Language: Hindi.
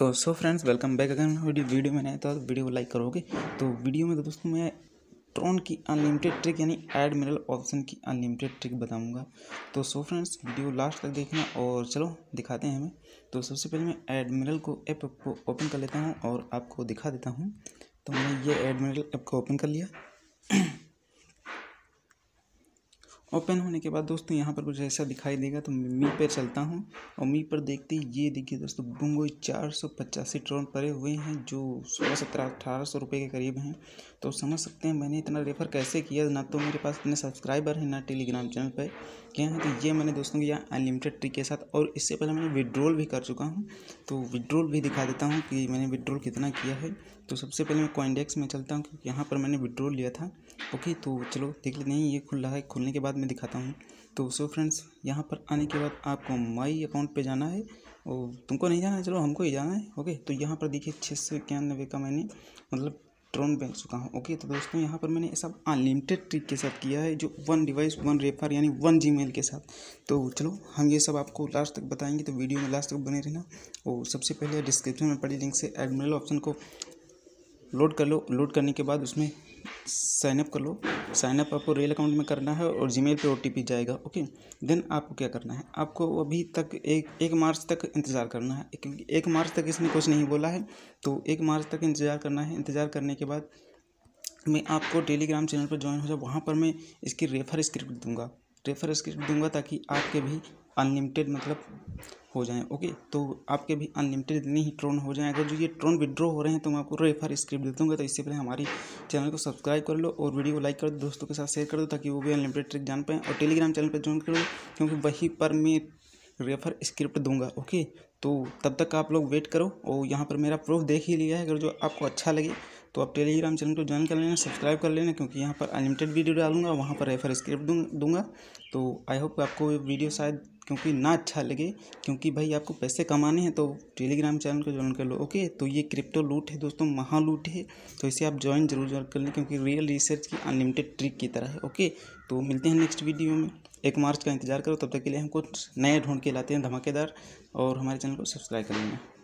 तो सो फ्रेंड्स वेलकम बैक अगर वीडियो वीडियो में था तो वीडियो को लाइक करोगे तो वीडियो में तो दोस्तों मैं ट्रोन की अनलिमिटेड ट्रिक यानी एड मिरल ऑप्शन की अनलिमिटेड ट्रिक बताऊंगा तो सो फ्रेंड्स वीडियो लास्ट तक देखना और चलो दिखाते हैं हमें तो सबसे पहले मैं एड मिरल को ऐप को ओपन कर लेता हूँ और आपको दिखा देता हूँ तो मैंने ये एड मिरल ऐप को ओपन कर लिया ओपन होने के बाद दोस्तों यहाँ पर कुछ ऐसा दिखाई देगा तो मी पर चलता हूँ और मी पर देखते ही ये देखिए दोस्तों बुंगो चार सौ पचासी ट्रोन पड़े हुए हैं जो सोलह सत्रह अठारह सौ रुपये के करीब हैं तो समझ सकते हैं मैंने इतना रेफर कैसे किया ना तो मेरे पास इतने सब्सक्राइबर हैं ना टेलीग्राम चैनल पर क्या है तो ये मैंने दोस्तों किया अनलिमिटेड ट्रिक के साथ और इससे पहले मैंने विड्रॉल भी कर चुका हूँ तो विड्रॉल भी दिखा देता हूँ कि मैंने विड्रॉल कितना किया है तो सबसे पहले मैं कॉइंडेक्स में चलता हूँ क्योंकि यहाँ पर मैंने विड्रॉल लिया था ओके तो चलो देख लेते हैं ये खुल रहा है खुलने के बाद में दिखाता हूँ तो सो फ्रेंड्स यहाँ पर आने के बाद आपको माई अकाउंट पे जाना है और तुमको नहीं जाना है चलो हमको ही जाना है ओके तो यहाँ पर देखिए छः सौ इक्यानबे का मैंने मतलब ट्रोन बेच चुका हूँ ओके तो दोस्तों यहाँ पर मैंने सब अनलिमिटेड ट्रिक के साथ किया है जो वन डिवाइस वन रेफर यानी वन जीमेल के साथ तो चलो हम ये सब आपको लास्ट तक बताएंगे तो वीडियो में लास्ट तक बने रहना और सबसे पहले डिस्क्रिप्शन में पड़ी लिंक से एडमिनल ऑप्शन को लोड कर लो लोड करने के बाद उसमें साइनअप कर लो साइनअप आपको रेल अकाउंट में करना है और जीमेल पे ओटीपी जाएगा ओके देन आपको क्या करना है आपको अभी तक एक एक मार्च तक इंतज़ार करना है क्योंकि एक मार्च तक इसने कुछ नहीं बोला है तो एक मार्च तक इंतज़ार करना है इंतज़ार करने के बाद मैं आपको टेलीग्राम चैनल पर ज्वाइन हो जाऊँ वहाँ पर मैं इसकी रेफर स्क्रिप्ट दूंगा रेफर स्क्रिप्ट दूंगा ताकि आपके भी अनलिमिटेड मतलब हो जाएँ ओके तो आपके भी अनलिमिटेड इतने ही ट्रोन हो जाएँ अगर जो ये ट्रोन विड्रॉ हो रहे हैं तो मैं आपको रेफर स्क्रिप्ट दे दूँगा तो इससे पहले हमारी चैनल को सब्सक्राइब कर लो और वीडियो को लाइक कर दो दोस्तों के साथ शेयर कर दो ताकि वो भी अनलिमिटेड ट्रिक जान पाएँ और टेलीग्राम चैनल पर ज्वाइन कर लो क्योंकि वहीं पर मैं रेफर स्क्रिप्ट दूंगा ओके तो तब तक आप लोग वेट करो और यहाँ पर मेरा प्रूफ देख ही लिया है अगर जो आपको अच्छा लगे तो आप टेलीग्राम चैनल को ज्वाइन कर लेना सब्सक्राइब कर लेना क्योंकि यहाँ पर अनलिमिटेड वीडियो डालूंगा वहाँ पर रेफर स्क्रिप्ट दूंगा तो आई होप आपको ये वीडियो शायद क्योंकि ना अच्छा लगे क्योंकि भाई आपको पैसे कमाने हैं तो टेलीग्राम चैनल को ज्वाइन कर लो ओके तो ये क्रिप्टो लूट है दोस्तों महा लूट है तो इसे आप ज्वाइन जरूर जरूर कर लें क्योंकि रियल रिसर्च की अनलिमिटेड ट्रिक की तरह है ओके तो मिलते हैं नेक्स्ट वीडियो में एक मार्च का इंतजार करो तब तक के लिए हम कुछ नए ढूंढ के लाते हैं धमाकेदार और हमारे चैनल को सब्सक्राइब कर लेना